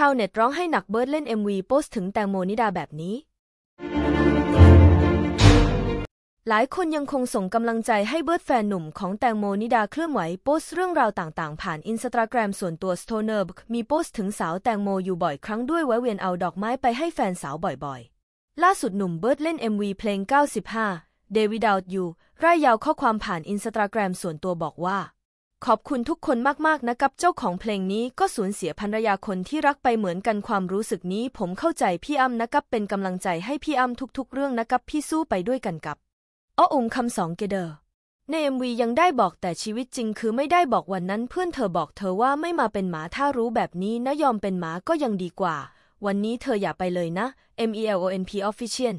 ชาวเน็ตร้องให้หนักเบิร์ดเล่น MV โพสถึงแตงโมนิดาแบบนี้ หลายคนยังคงส่งกำลังใจให้เบิร์ดแฟนหนุ่มของแตงโมนิดาเคลื่อนไหวโพสเรื่องราวต่างๆ ผ่านอินสตาแกรมส่วนตัวสโ s เนอร์บมีโพสถึงสาวแตงโมอยู่บ่อยครั้งด้วยแวะเวียนเอาดอกไม้ไปให้แฟนสาวบ่อยๆ ล่าสุดหนุ่มเบิร์ดเล่น MV เพลง 95 d a v i d o u t You ร่ายยาวข้อความผ่านอินสตาแกรมส่วนตัวบอกว่าขอบคุณทุกคนมากๆนะครับเจ้าของเพลงนี้ก็สูญเสียภรรยาคนที่รักไปเหมือนกันความรู้สึกนี้ ผมเข้าใจพี่อ้ำนะครับเป็นกำลังใจให้พี่อ้ำทุกๆ เรื่องนะครับ พี่สู้ไปด้วยกันกับอ้ออมคำสองเกเดอร์ในเอ็มวียังได้บอกแต่ชีวิตจริง คือไม่ได้บอกวันนั้นเพื่อนเธอบอกเธอว่าไม่มาเป็นหมาถ้ารู้แบบนี้นะยอมเป็นหมาก็ยังดีกว่า วันนี้เธออย่าไปเลยนะ MELONP Official